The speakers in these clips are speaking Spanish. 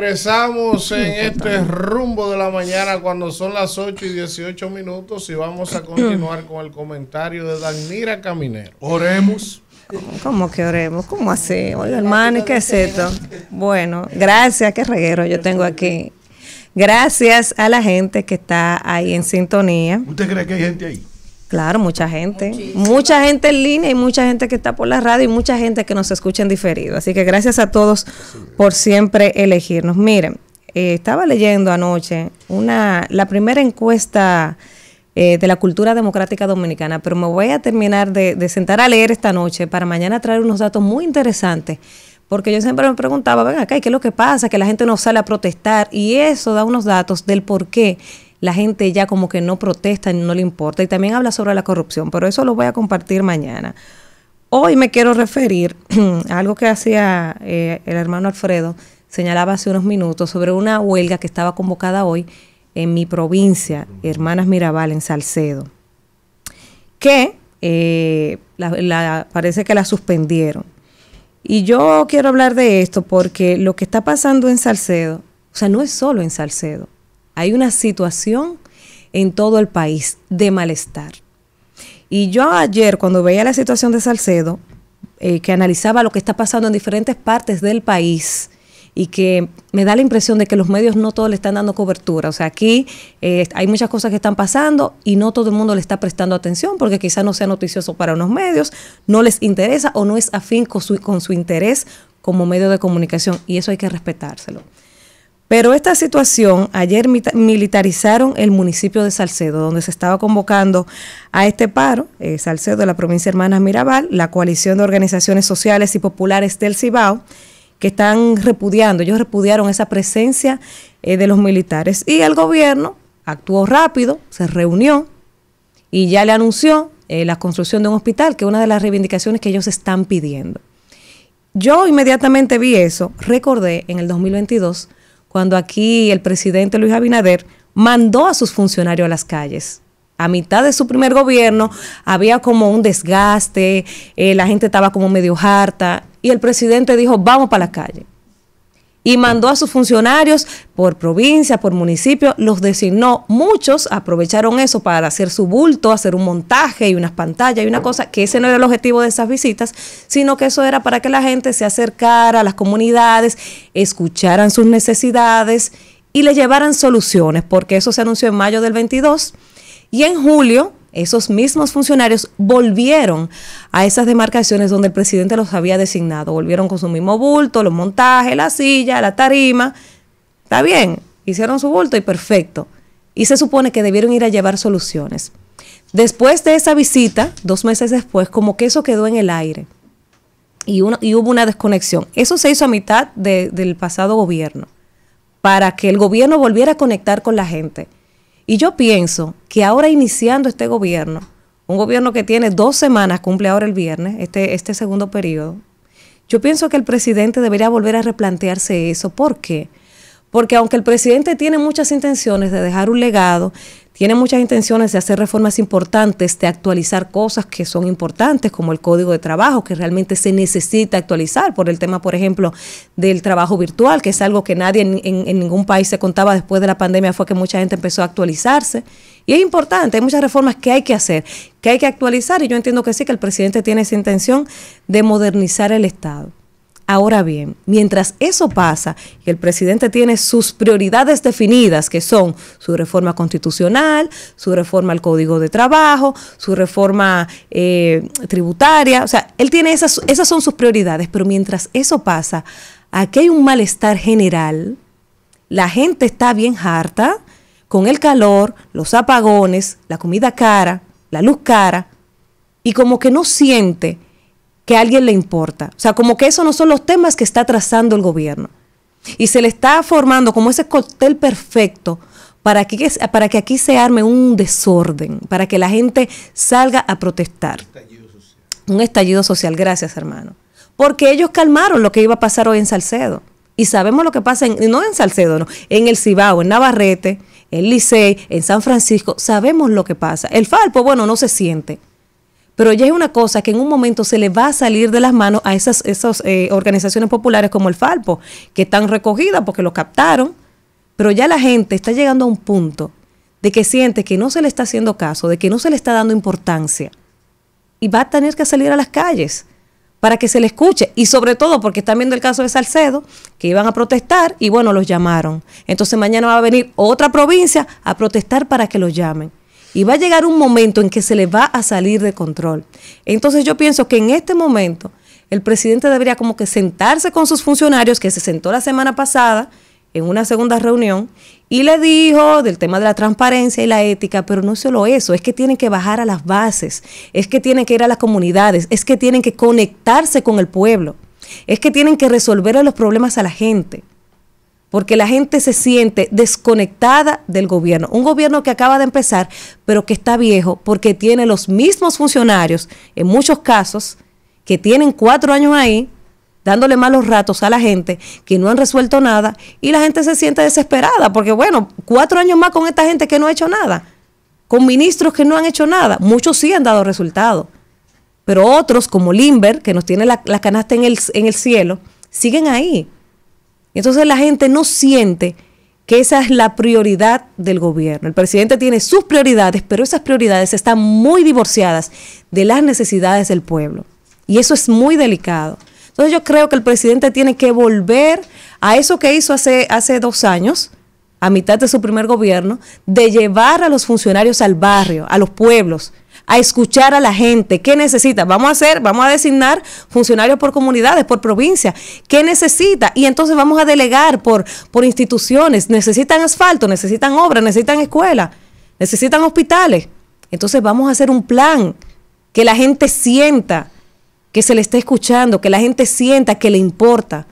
regresamos en este rumbo de la mañana cuando son las 8 y 18 minutos y vamos a continuar con el comentario de Danira Caminero. Oremos. ¿Cómo que oremos? ¿Cómo así? Oye, hermano, ¿y qué es esto? Bueno, gracias, qué reguero yo tengo aquí. Gracias a la gente que está ahí en sintonía. ¿Usted cree que hay gente ahí? Claro, mucha gente. Mucha gente en línea y mucha gente que está por la radio y mucha gente que nos escucha en diferido. Así que gracias a todos por siempre elegirnos. Miren, eh, estaba leyendo anoche una, la primera encuesta eh, de la cultura democrática dominicana, pero me voy a terminar de, de sentar a leer esta noche para mañana traer unos datos muy interesantes porque yo siempre me preguntaba, ven acá, ¿qué es lo que pasa? Que la gente no sale a protestar y eso da unos datos del por qué la gente ya como que no protesta, no le importa. Y también habla sobre la corrupción, pero eso lo voy a compartir mañana. Hoy me quiero referir a algo que hacía eh, el hermano Alfredo, señalaba hace unos minutos, sobre una huelga que estaba convocada hoy en mi provincia, Hermanas Mirabal, en Salcedo, que eh, parece que la suspendieron. Y yo quiero hablar de esto porque lo que está pasando en Salcedo, o sea, no es solo en Salcedo, hay una situación en todo el país de malestar. Y yo ayer, cuando veía la situación de Salcedo, eh, que analizaba lo que está pasando en diferentes partes del país, y que me da la impresión de que los medios no todos le están dando cobertura. O sea, aquí eh, hay muchas cosas que están pasando y no todo el mundo le está prestando atención porque quizás no sea noticioso para unos medios, no les interesa o no es afín con su interés como medio de comunicación y eso hay que respetárselo. Pero esta situación, ayer militarizaron el municipio de Salcedo, donde se estaba convocando a este paro, eh, Salcedo de la provincia Hermanas Mirabal, la coalición de organizaciones sociales y populares del Cibao, que están repudiando, ellos repudiaron esa presencia eh, de los militares. Y el gobierno actuó rápido, se reunió y ya le anunció eh, la construcción de un hospital, que es una de las reivindicaciones que ellos están pidiendo. Yo inmediatamente vi eso, recordé en el 2022 cuando aquí el presidente Luis Abinader mandó a sus funcionarios a las calles. A mitad de su primer gobierno había como un desgaste, eh, la gente estaba como medio harta y el presidente dijo, vamos para la calle y mandó a sus funcionarios por provincia, por municipio, los designó. Muchos aprovecharon eso para hacer su bulto, hacer un montaje y unas pantallas y una cosa, que ese no era el objetivo de esas visitas, sino que eso era para que la gente se acercara a las comunidades, escucharan sus necesidades y le llevaran soluciones, porque eso se anunció en mayo del 22 y en julio esos mismos funcionarios volvieron a esas demarcaciones donde el presidente los había designado. Volvieron con su mismo bulto, los montajes, la silla, la tarima. Está bien, hicieron su bulto y perfecto. Y se supone que debieron ir a llevar soluciones. Después de esa visita, dos meses después, como que eso quedó en el aire. Y, hubo una desconexión. Eso se hizo a mitad del pasado gobierno, para que el gobierno volviera a conectar con la gente y yo pienso que ahora iniciando este gobierno, un gobierno que tiene dos semanas, cumple ahora el viernes, este, este segundo periodo, yo pienso que el presidente debería volver a replantearse eso. ¿Por qué? Porque aunque el presidente tiene muchas intenciones de dejar un legado tiene muchas intenciones de hacer reformas importantes, de actualizar cosas que son importantes, como el código de trabajo, que realmente se necesita actualizar por el tema, por ejemplo, del trabajo virtual, que es algo que nadie en, ningún país se contaba después de la pandemia, fue que mucha gente empezó a actualizarse. Y es importante, hay muchas reformas que hay que hacer, que hay que actualizar, y yo entiendo que sí, que el presidente tiene esa intención de modernizar el Estado. Ahora bien, mientras eso pasa el presidente tiene sus prioridades definidas, que son su reforma constitucional, su reforma al Código de Trabajo, su reforma eh, tributaria, o sea, él tiene esas, esas son sus prioridades, pero mientras eso pasa, aquí hay un malestar general, la gente está bien harta con el calor, los apagones, la comida cara, la luz cara, y como que no siente que a alguien le importa. O sea, como que esos no son los temas que está trazando el gobierno. Y se le está formando como ese cóctel perfecto para que, para que aquí se arme un desorden, para que la gente salga a protestar. Estallido social. Un estallido social, gracias hermano. Porque ellos calmaron lo que iba a pasar hoy en Salcedo. Y sabemos lo que pasa, en, no en Salcedo, no, en el Cibao, en Navarrete, en Licey, en San Francisco, sabemos lo que pasa. El Falpo, bueno, no se siente. Pero ya es una cosa que en un momento se le va a salir de las manos a esas, esas eh, organizaciones populares como el Falpo, que están recogidas porque lo captaron, pero ya la gente está llegando a un punto de que siente que no se le está haciendo caso, de que no se le está dando importancia. Y va a tener que salir a las calles para que se le escuche. Y sobre todo porque están viendo el caso de Salcedo, que iban a protestar y bueno, los llamaron. Entonces mañana va a venir otra provincia a protestar para que los llamen y va a llegar un momento en que se le va a salir de control. Entonces yo pienso que en este momento el presidente debería como que sentarse con sus funcionarios, que se sentó la semana pasada en una segunda reunión, y le dijo del tema de la transparencia y la ética, pero no solo eso, es que tienen que bajar a las bases, es que tienen que ir a las comunidades, es que tienen que conectarse con el pueblo, es que tienen que resolver los problemas a la gente porque la gente se siente desconectada del gobierno. Un gobierno que acaba de empezar, pero que está viejo, porque tiene los mismos funcionarios, en muchos casos, que tienen cuatro años ahí, dándole malos ratos a la gente, que no han resuelto nada, y la gente se siente desesperada, porque bueno, cuatro años más con esta gente que no ha hecho nada, con ministros que no han hecho nada, muchos sí han dado resultados, pero otros, como Limber, que nos tiene la, canasta en el, en el cielo, siguen ahí. Entonces la gente no siente que esa es la prioridad del gobierno. El presidente tiene sus prioridades, pero esas prioridades están muy divorciadas de las necesidades del pueblo. Y eso es muy delicado. Entonces yo creo que el presidente tiene que volver a eso que hizo hace, hace dos años, a mitad de su primer gobierno, de llevar a los funcionarios al barrio, a los pueblos, a escuchar a la gente. ¿Qué necesita? Vamos a hacer, vamos a designar funcionarios por comunidades, por provincia. ¿Qué necesita? Y entonces vamos a delegar por, por instituciones. Necesitan asfalto, necesitan obras, necesitan escuelas, necesitan hospitales. Entonces vamos a hacer un plan que la gente sienta que se le está escuchando, que la gente sienta que le importa.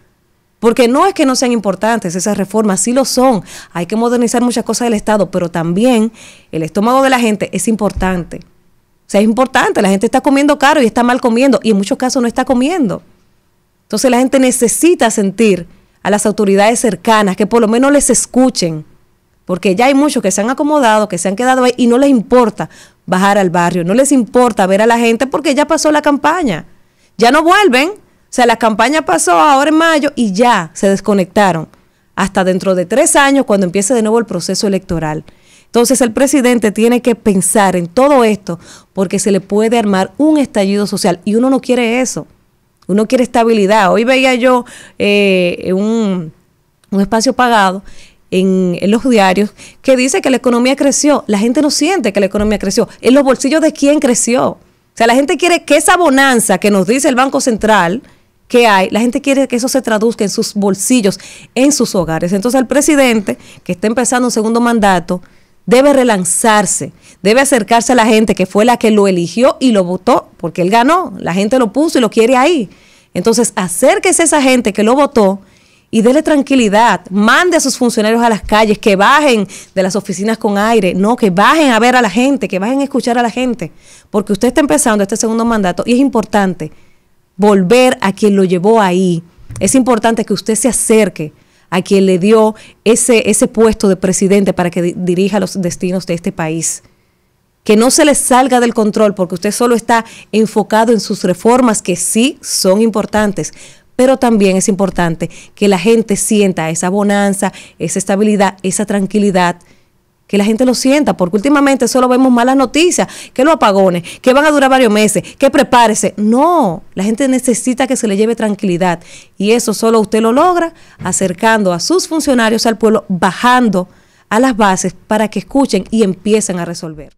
Porque no es que no sean importantes esas reformas, sí lo son. Hay que modernizar muchas cosas del Estado, pero también el estómago de la gente es importante. O sea, es importante, la gente está comiendo caro y está mal comiendo y en muchos casos no está comiendo. Entonces la gente necesita sentir a las autoridades cercanas que por lo menos les escuchen, porque ya hay muchos que se han acomodado, que se han quedado ahí y no les importa bajar al barrio, no les importa ver a la gente porque ya pasó la campaña, ya no vuelven, o sea, la campaña pasó ahora en mayo y ya se desconectaron hasta dentro de tres años cuando empiece de nuevo el proceso electoral. Entonces el presidente tiene que pensar en todo esto porque se le puede armar un estallido social y uno no quiere eso. Uno quiere estabilidad. Hoy veía yo eh, un, espacio pagado en, en, los diarios que dice que la economía creció. La gente no siente que la economía creció. ¿En los bolsillos de quién creció? O sea, la gente quiere que esa bonanza que nos dice el Banco Central que hay, la gente quiere que eso se traduzca en sus bolsillos, en sus hogares. Entonces el presidente, que está empezando un segundo mandato, debe relanzarse, debe acercarse a la gente que fue la que lo eligió y lo votó, porque él ganó, la gente lo puso y lo quiere ahí. Entonces, acérquese a esa gente que lo votó y déle tranquilidad. Mande a sus funcionarios a las calles, que bajen de las oficinas con aire, no, que bajen a ver a la gente, que bajen a escuchar a la gente, porque usted está empezando este segundo mandato y es importante volver a quien lo llevó ahí. Es importante que usted se acerque a quien le dio ese, ese puesto de presidente para que dirija los destinos de este país. Que no se le salga del control porque usted solo está enfocado en sus reformas que sí son importantes, pero también es importante que la gente sienta esa bonanza, esa estabilidad, esa tranquilidad que la gente lo sienta, porque últimamente solo vemos malas noticias, que los apagones, que van a durar varios meses, que prepárese. No, la gente necesita que se le lleve tranquilidad y eso solo usted lo logra acercando a sus funcionarios al pueblo, bajando a las bases para que escuchen y empiecen a resolver.